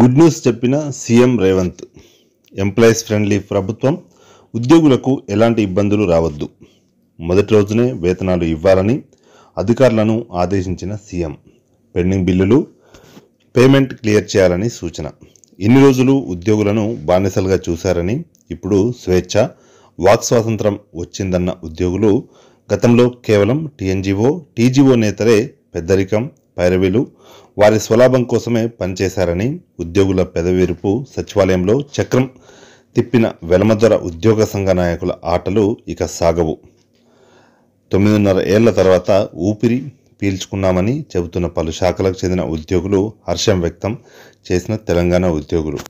good news చెప్పిన CM Revanth employees friendly ప్రభుత్వం ఉద్యోగులకు ఎలాంటి ఇబ్బందులు రావద్దు మొదటి రోజునే వేతనాలు ఇవ్వాలని అధికారులను ఆదేశించిన సీఎం పెండింగ్ బిల్లులు పేమెంట్ క్లియర్ చేయాలని సూచన ఇన్ని రోజులు ఉద్యోగులను బానిసలుగా చూశారని ఇప్పుడు స్వేచ్ఛ వాక్ స్వాతంత్రం వచ్చిందన్న ఉద్యోగులు గతంలో కేవలం టీఎన్జీఓ టీజీఓ నేతరే పెద్దరికం పైరవీలు వారి స్వలాభం కోసమే పనిచేశారని ఉద్యోగుల పెదవిరుపు సచివాలయంలో చక్రం తిప్పిన వెలమదొర ఉద్యోగ సంఘ నాయకుల ఆటలు ఇక సాగవు తొమ్మిదిన్నర ఏళ్ల తర్వాత ఊపిరి పీల్చుకున్నామని చెబుతున్న పలు శాఖలకు చెందిన ఉద్యోగులు హర్షం వ్యక్తం చేసిన తెలంగాణ ఉద్యోగులు